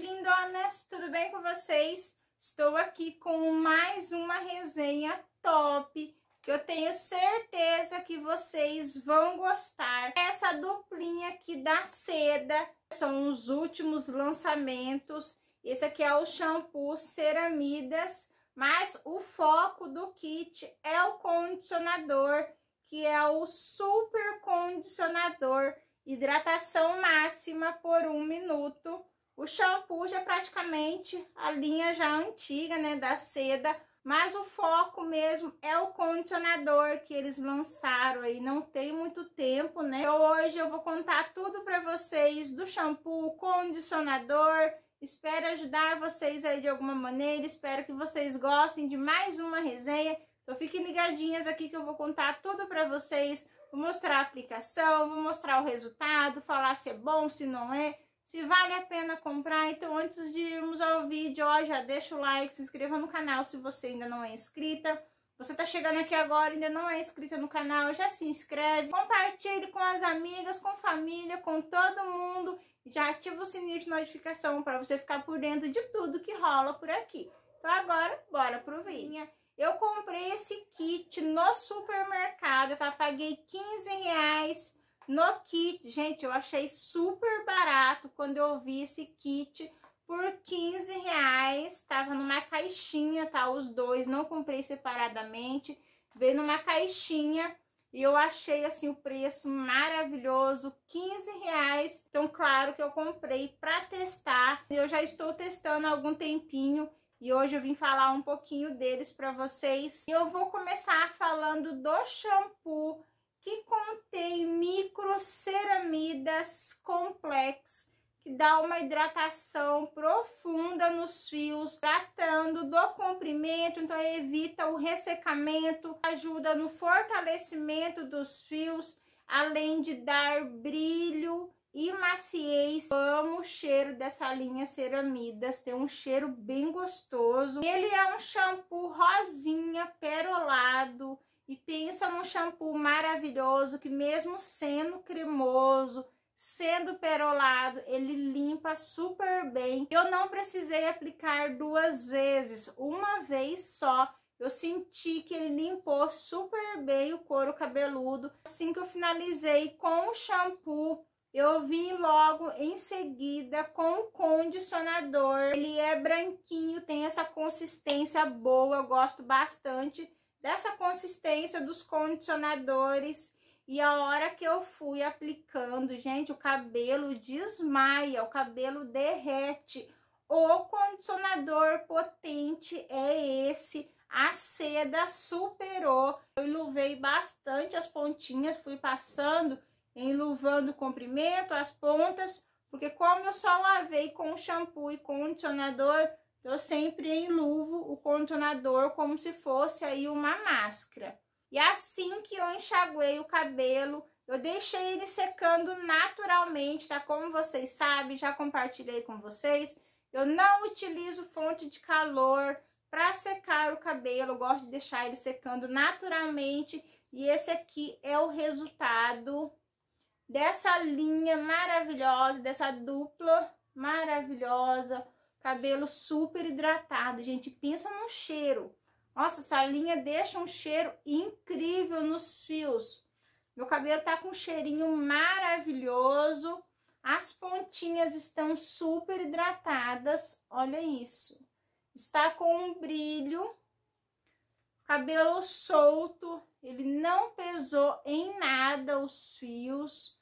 Oi, lindonas, tudo bem com vocês? Estou aqui com mais uma resenha top que eu tenho certeza que vocês vão gostar. Essa duplinha aqui da seda são os últimos lançamentos. Esse aqui é o shampoo Ceramidas, mas o foco do kit é o condicionador, que é o super condicionador hidratação máxima por um minuto o shampoo já é praticamente a linha já antiga, né, da seda, mas o foco mesmo é o condicionador que eles lançaram aí, não tem muito tempo, né? Então, hoje eu vou contar tudo para vocês do shampoo, condicionador, espero ajudar vocês aí de alguma maneira, espero que vocês gostem de mais uma resenha. Então fiquem ligadinhas aqui que eu vou contar tudo para vocês, vou mostrar a aplicação, vou mostrar o resultado, falar se é bom, se não é se vale a pena comprar. Então, antes de irmos ao vídeo, ó, já deixa o like, se inscreva no canal se você ainda não é inscrita. Você tá chegando aqui agora e ainda não é inscrita no canal, já se inscreve, compartilhe com as amigas, com família, com todo mundo. Já ativa o sininho de notificação para você ficar por dentro de tudo que rola por aqui. Então agora, bora pro vídeo. Eu comprei esse kit no supermercado, tá? Paguei 15 reais no kit. Gente, eu achei super barato quando eu vi esse kit por 15 reais. Tava numa caixinha, tá? Os dois, não comprei separadamente. Veio numa caixinha e eu achei, assim, o preço maravilhoso, 15 reais. Então, claro que eu comprei para testar. Eu já estou testando há algum tempinho. E hoje eu vim falar um pouquinho deles para vocês. E eu vou começar falando do shampoo que contém microceramidas complexas que dá uma hidratação profunda nos fios, tratando do comprimento, então evita o ressecamento, ajuda no fortalecimento dos fios, além de dar brilho e maciez. amo o cheiro dessa linha Ceramidas, tem um cheiro bem gostoso. Ele é um shampoo rosinha perolado, e pensa num shampoo maravilhoso que mesmo sendo cremoso, sendo perolado, ele limpa super bem. Eu não precisei aplicar duas vezes, uma vez só. Eu senti que ele limpou super bem o couro cabeludo. Assim que eu finalizei com o shampoo, eu vim logo em seguida com o condicionador. Ele é branquinho, tem essa consistência boa, eu gosto bastante dessa consistência dos condicionadores. E a hora que eu fui aplicando, gente, o cabelo desmaia, o cabelo derrete. O condicionador potente é esse. A seda superou. Eu enluvei bastante as pontinhas, fui passando, enluvando o comprimento, as pontas, porque como eu só lavei com shampoo e condicionador, eu sempre enluvo o contornador como se fosse aí uma máscara. E assim que eu enxaguei o cabelo, eu deixei ele secando naturalmente, tá? Como vocês sabem, já compartilhei com vocês. Eu não utilizo fonte de calor para secar o cabelo, eu gosto de deixar ele secando naturalmente. E esse aqui é o resultado dessa linha maravilhosa, dessa dupla maravilhosa cabelo super hidratado, gente, pensa no cheiro. Nossa, essa linha deixa um cheiro incrível nos fios. Meu cabelo tá com um cheirinho maravilhoso. As pontinhas estão super hidratadas, olha isso. Está com um brilho. Cabelo solto, ele não pesou em nada os fios.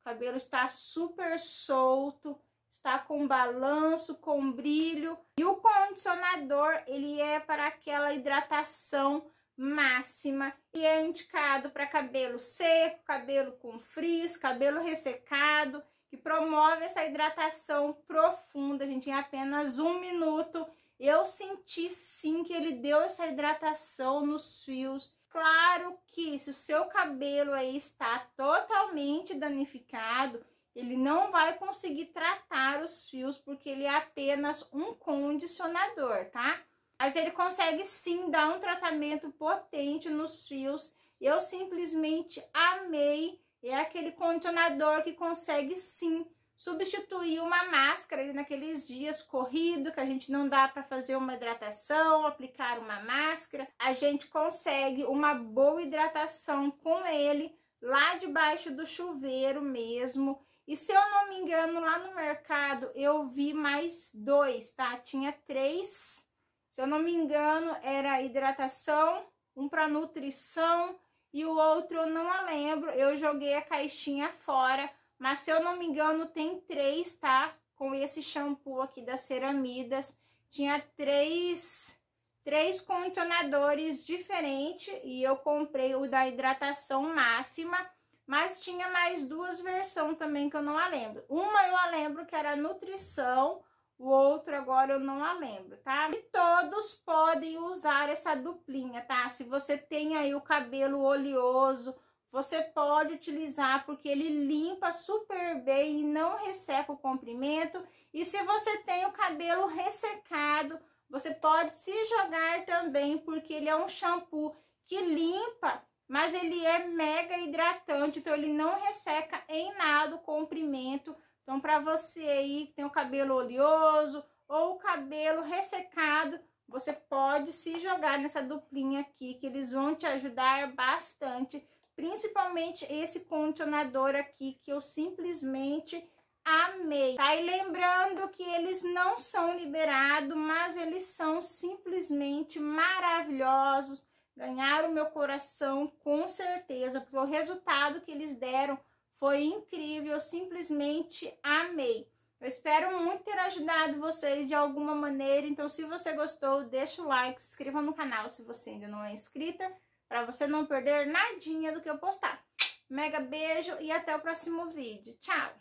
O cabelo está super solto está com balanço, com brilho. E o condicionador, ele é para aquela hidratação máxima e é indicado para cabelo seco, cabelo com frizz, cabelo ressecado, que promove essa hidratação profunda, A gente, em apenas um minuto. Eu senti sim que ele deu essa hidratação nos fios. Claro que se o seu cabelo aí está totalmente danificado, ele não vai conseguir tratar os fios porque ele é apenas um condicionador, tá? Mas ele consegue sim dar um tratamento potente nos fios. Eu simplesmente amei. É aquele condicionador que consegue sim substituir uma máscara naqueles dias corrido que a gente não dá para fazer uma hidratação, aplicar uma máscara, a gente consegue uma boa hidratação com ele lá debaixo do chuveiro mesmo e se eu não me engano, lá no mercado eu vi mais dois, tá? Tinha três. Se eu não me engano, era hidratação, um para nutrição e o outro eu não lembro. Eu joguei a caixinha fora, mas se eu não me engano, tem três, tá? Com esse shampoo aqui das ceramidas. Tinha três, três condicionadores diferentes e eu comprei o da hidratação máxima mas tinha mais duas versões também que eu não a lembro. Uma eu a lembro que era nutrição, o outro agora eu não a lembro, tá? E todos podem usar essa duplinha, tá? Se você tem aí o cabelo oleoso, você pode utilizar porque ele limpa super bem e não resseca o comprimento. E se você tem o cabelo ressecado, você pode se jogar também porque ele é um shampoo que limpa mas ele é mega hidratante, então ele não resseca em nada o comprimento. Então, para você aí que tem o cabelo oleoso ou o cabelo ressecado, você pode se jogar nessa duplinha aqui, que eles vão te ajudar bastante. Principalmente esse condicionador aqui, que eu simplesmente amei. Tá? E lembrando que eles não são liberados, mas eles são simplesmente maravilhosos ganharam meu coração com certeza, porque o resultado que eles deram foi incrível, eu simplesmente amei. Eu espero muito ter ajudado vocês de alguma maneira, então se você gostou, deixa o like, se inscreva no canal se você ainda não é inscrita, para você não perder nadinha do que eu postar. Mega beijo e até o próximo vídeo. Tchau!